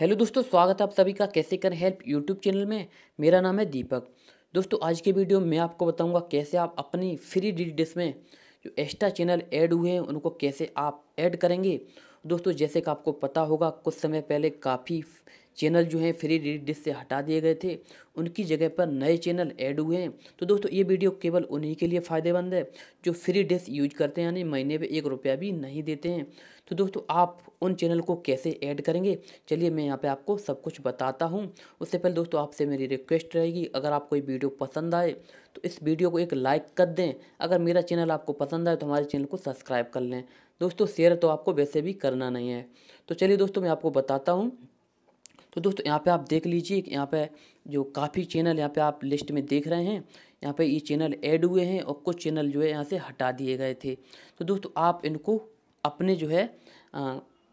hello दोस्तों स्वागत है आप सभी का कैसे कर हेल्प यूट्यूब चैनल में मेरा नाम है दीपक दोस्तों आज के वीडियो में आपको बताऊंगा कैसे आप अपनी फ्री डी में जो एक्स्ट्रा चैनल ऐड हुए हैं उनको कैसे आप ऐड करेंगे दोस्तों जैसे कि आपको पता होगा कुछ समय पहले काफ़ी चैनल जो हैं फ्री डिश से हटा दिए गए थे उनकी जगह पर नए चैनल ऐड हुए हैं तो दोस्तों ये वीडियो केवल उन्हीं के लिए फ़ायदेमंद है जो फ्री डिस यूज करते हैं यानी महीने पर एक रुपया भी नहीं देते हैं तो दोस्तों आप उन चैनल को कैसे ऐड करेंगे चलिए मैं यहाँ पे आपको सब कुछ बताता हूँ उससे पहले दोस्तों आपसे मेरी रिक्वेस्ट रहेगी अगर आपको ये वीडियो पसंद आए तो इस वीडियो को एक लाइक कर दें अगर मेरा चैनल आपको पसंद आए तो हमारे चैनल को सब्सक्राइब कर लें दोस्तों शेयर तो आपको वैसे भी करना नहीं है तो चलिए दोस्तों मैं आपको बताता हूँ तो दोस्तों यहाँ पे आप देख लीजिए कि यहाँ पे जो काफ़ी चैनल यहाँ पे आप लिस्ट में देख रहे हैं यहाँ पे ये चैनल ऐड हुए हैं और कुछ चैनल जो है यहाँ से हटा दिए गए थे तो दोस्तों आप इनको अपने जो है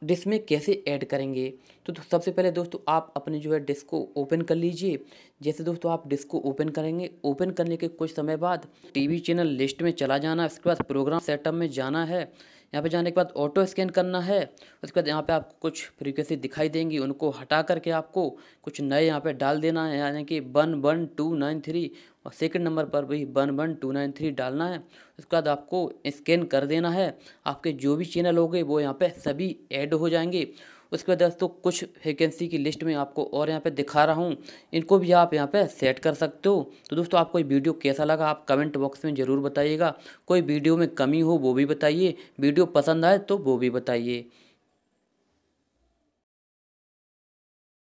डिस्क में कैसे ऐड करेंगे तो, तो सबसे पहले दोस्तों आप अपने जो है डिस्क को ओपन कर लीजिए जैसे दोस्तों आप डिस्क को ओपन करेंगे ओपन करने के कुछ समय बाद टीवी चैनल लिस्ट में चला जाना उसके बाद प्रोग्राम सेटअप में जाना है यहाँ पे जाने के बाद ऑटो स्कैन करना है उसके बाद यहाँ पे आपको कुछ फ्रीक्वेंसी दिखाई देंगी उनको हटा करके आपको कुछ नए यहाँ पे डाल देना है यानी कि one one two nine three और सेकंड नंबर पर भी one one two nine three डालना है उसके बाद आपको स्कैन कर देना है आपके जो भी चैनल हो गए वो यहाँ पर सभी एड हो जाएंगे उसके बाद दोस्तों कुछ वैकेंसी की लिस्ट में आपको और यहाँ पे दिखा रहा हूँ इनको भी आप यहाँ पे सेट कर सकते हो तो दोस्तों आपको ये वीडियो कैसा लगा आप कमेंट बॉक्स में ज़रूर बताइएगा कोई वीडियो में कमी हो वो भी बताइए वीडियो पसंद आए तो वो भी बताइए